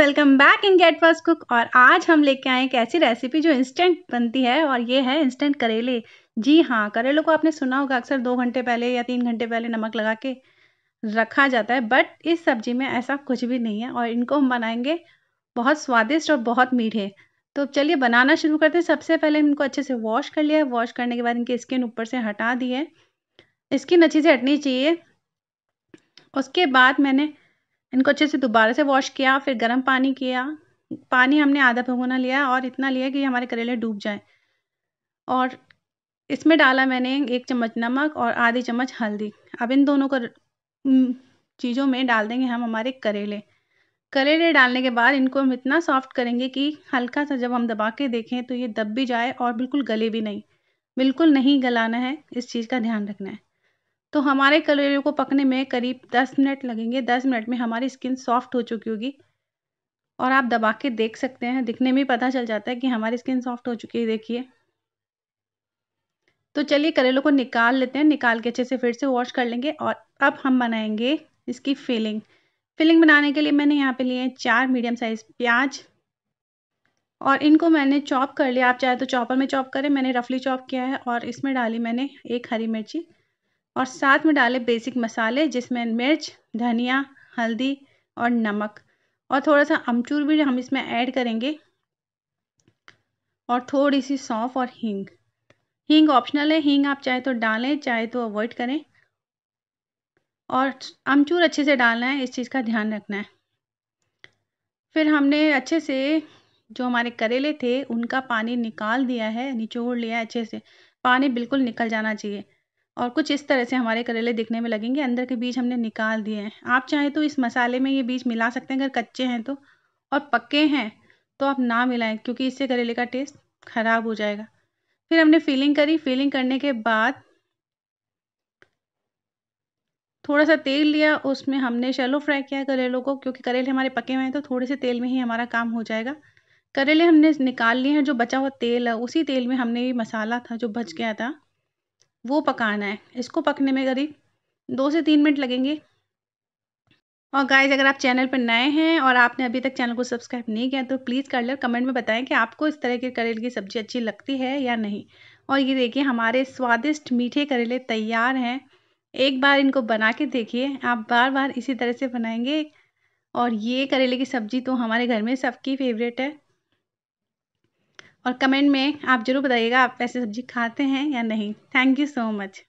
welcome back in get first cook और आज हम लेके आए एक ऐसी रेसिपी जो इंस्टेंट बनती है और ये है इंस्टेंट करेले जी हाँ करेलों को आपने सुना होगा अक्सर दो घंटे पहले या तीन घंटे पहले नमक लगा के रखा जाता है बट इस सब्जी में ऐसा कुछ भी नहीं है और इनको हम बनाएंगे बहुत स्वादिष्ट और बहुत मीठे तो चलिए बनाना शुरू करते हैं सबसे पहले इनको अच्छे से वॉश कर लिया है वॉश करने के बाद इनकी स्किन ऊपर से हटा दी है स्किन अच्छी से हटनी चाहिए उसके बाद मैंने इनको अच्छे से दोबारा से वॉश किया फिर गर्म पानी किया पानी हमने आधा भगोना लिया और इतना लिया कि हमारे करेले डूब जाएं और इसमें डाला मैंने एक चम्मच नमक और आधी चम्मच हल्दी अब इन दोनों को चीज़ों में डाल देंगे हम हमारे करेले करेले डालने के बाद इनको हम इतना सॉफ्ट करेंगे कि हल्का सा जब हम दबा के देखें तो ये दब भी जाए और बिल्कुल गले भी नहीं बिल्कुल नहीं गलाना है इस चीज़ का ध्यान रखना है तो हमारे करेले को पकने में करीब दस मिनट लगेंगे दस मिनट में हमारी स्किन सॉफ्ट हो चुकी होगी और आप दबा के देख सकते हैं दिखने में पता चल जाता है कि हमारी स्किन सॉफ्ट हो चुकी है देखिए तो चलिए करेलों को निकाल लेते हैं निकाल के अच्छे से फिर से वॉश कर लेंगे और अब हम बनाएंगे इसकी फिलिंग फिलिंग बनाने के लिए मैंने यहाँ पे लिए चार मीडियम साइज़ प्याज और इनको मैंने चॉप कर लिया आप चाहे तो चॉपर में चॉप करें मैंने रफली चॉप किया है और इसमें डाली मैंने एक हरी मिर्ची और साथ में डालें बेसिक मसाले जिसमें मिर्च धनिया हल्दी और नमक और थोड़ा सा अमचूर भी हम इसमें ऐड करेंगे और थोड़ी सी सौंफ और हींग हींग ऑप्शनल है हींग आप चाहे तो डालें चाहे तो अवॉइड करें और अमचूर अच्छे से डालना है इस चीज़ का ध्यान रखना है फिर हमने अच्छे से जो हमारे करेले थे उनका पानी निकाल दिया है निचोड़ लिया अच्छे से पानी बिल्कुल निकल जाना चाहिए और कुछ इस तरह से हमारे करेले दिखने में लगेंगे अंदर के बीज हमने निकाल दिए हैं आप चाहें तो इस मसाले में ये बीज मिला सकते हैं अगर कच्चे हैं तो और पक्के हैं तो आप ना मिलाएं क्योंकि इससे करेले का टेस्ट ख़राब हो जाएगा फिर हमने फीलिंग करी फीलिंग करने के बाद थोड़ा सा तेल लिया उसमें हमने शेलो फ्राई किया करेलों को क्योंकि करेले हमारे पके हुए हैं तो थोड़े से तेल में ही हमारा काम हो जाएगा करेले हमने निकाल लिए हैं जो बचा हुआ तेल है उसी तेल में हमने ये मसाला था जो बच गया था वो पकाना है इसको पकने में करीब दो से तीन मिनट लगेंगे और गाइज अगर आप चैनल पर नए हैं और आपने अभी तक चैनल को सब्सक्राइब नहीं किया तो प्लीज़ कर लें कमेंट में बताएं कि आपको इस तरह के करेले की सब्ज़ी अच्छी लगती है या नहीं और ये देखिए हमारे स्वादिष्ट मीठे करेले तैयार हैं एक बार इनको बना के देखिए आप बार बार इसी तरह से बनाएंगे और ये करेले की सब्ज़ी तो हमारे घर में सबकी फेवरेट है और कमेंट में आप ज़रूर बताइएगा आप ऐसी सब्ज़ी खाते हैं या नहीं थैंक यू सो मच